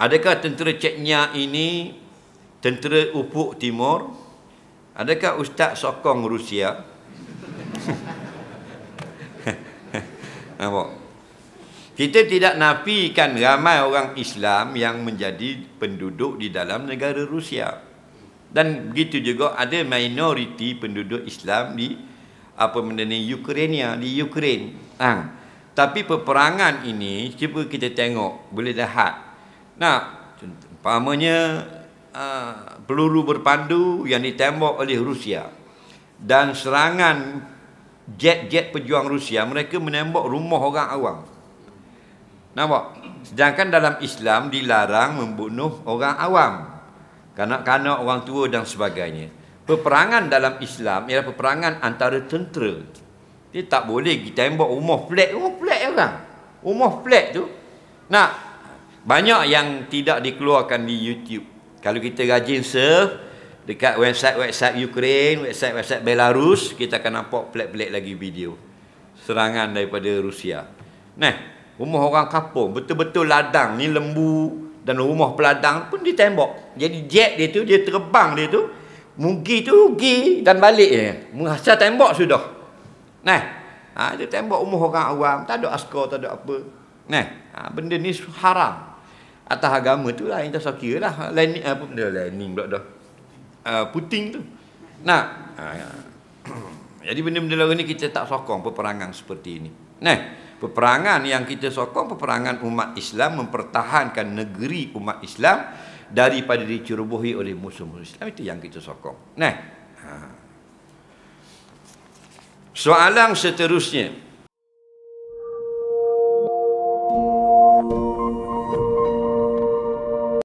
Adakah tentera Ceknya ini tentera Upuk Timur? Adakah Ustaz sokong Rusia? Nampak? Kita tidak nafikan ramai orang Islam yang menjadi penduduk di dalam negara Rusia. Dan begitu juga ada minoriti penduduk Islam di apa benda ni Ukraina di Ukraine. Ha. Tapi peperangan ini cuba kita tengok boleh lihat Nah, umpamanya uh, peluru berpandu yang ditembak oleh Rusia dan serangan jet-jet pejuang Rusia, mereka menembak rumah orang awam. Nampak? Sedangkan dalam Islam dilarang membunuh orang awam. Kanak-kanak, orang tua dan sebagainya. Peperangan dalam Islam ialah peperangan antara tentera. Dia tak boleh kita tembak rumah flat. Rumah flat orang. Rumah flat tu. Nak banyak yang tidak dikeluarkan di YouTube. Kalau kita rajin surf dekat website-website Ukraine, website-website Belarus, kita akan nampak pelik-pelik lagi video serangan daripada Rusia. Nah, rumah orang kampung, betul-betul ladang ni lembu dan rumah peladang pun ditembak. Jadi jet dia tu dia terbang dia tu, mugi tu pergi dan balik je. Menghasil tembak sudah. Nah, ha, dia tembak rumah orang awam, tak ada askar, tak ada apa. Nah, ha, benda ni haram atas agama tu lah yang tak sok lah Lenin apa benda Lenin pula dah uh, Putin tu nah ah, ya. jadi benda-benda lain ni kita tak sokong peperangan seperti ini nah peperangan yang kita sokong peperangan umat Islam mempertahankan negeri umat Islam daripada dicerobohi oleh musuh-musuh Islam itu yang kita sokong nah ah. soalan seterusnya